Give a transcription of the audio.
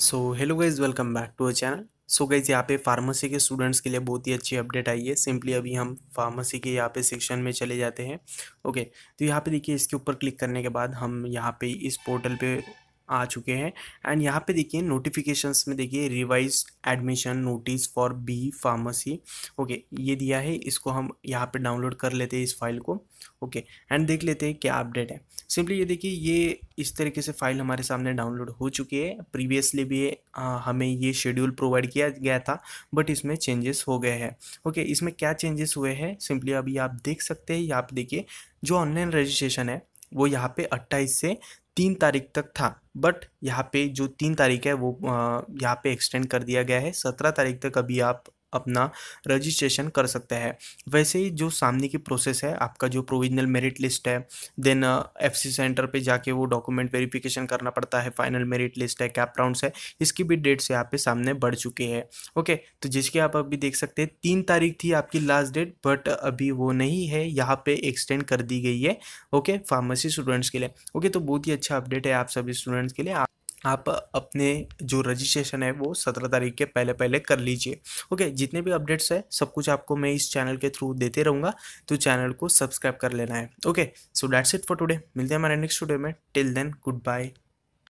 so hello guys welcome back to our channel so guys यहाँ पे pharmacy के students के लिए बहुत ही अच्छी अपडेट आई है सिंपली अभी हम फार्मेसी के यहाँ पे सेक्शन में चले जाते हैं ओके okay, तो यहाँ पे देखिए इसके ऊपर क्लिक करने के बाद हम यहाँ पे इस पोर्टल पे आ चुके हैं एंड यहाँ पे देखिए नोटिफिकेशंस में देखिए revise admission notice for B pharmacy okay ये दिया है इसको हम यहाँ पे डाउनलोड कर लेते हैं इस फाइल को ओके एंड देख लेते हैं क्या अपडेट है सिंपली ये देखिए ये इस तरीके से फाइल हमारे सामने डाउनलोड हो चुकी है प्रीवियसली भी आ, हमें ये शेड्यूल प्रोवाइड किया गया था बट इसमें चेंजेस हो गए हैं ओके इसमें क्या चेंजेस हुए हैं सिंपली अभी आप देख सकते हैं यहाँ पर देखिए जो ऑनलाइन रजिस्ट्रेशन है वो यहाँ पे 28 से तीन तारीख तक था बट यहाँ पे जो तीन तारीख है वो यहाँ पे एक्सटेंड कर दिया गया है सत्रह तारीख तक अभी आप अपना रजिस्ट्रेशन कर सकते हैं वैसे ही जो सामने की प्रोसेस है आपका जो प्रोविजनल मेरिट लिस्ट है देन एफ सी सेंटर पे जाके वो डॉक्यूमेंट वेरिफिकेशन करना पड़ता है फाइनल मेरिट लिस्ट है कैप राउंड्स है इसकी भी डेट्स यहाँ पे सामने बढ़ चुके हैं ओके तो जिसकी आप अभी देख सकते हैं तीन तारीख थी आपकी लास्ट डेट बट अभी वो नहीं है यहाँ पे एक्सटेंड कर दी गई है ओके फार्मेसी स्टूडेंट्स के लिए ओके तो बहुत ही अच्छा अपडेट है आप सभी स्टूडेंट्स के लिए आप अपने जो रजिस्ट्रेशन है वो सत्रह तारीख के पहले पहले कर लीजिए ओके जितने भी अपडेट्स है सब कुछ आपको मैं इस चैनल के थ्रू देते रहूँगा तो चैनल को सब्सक्राइब कर लेना है okay so that's it for today मिलते हैं हमारे नेक्स्ट वीडियो में टिल देन गुड बाय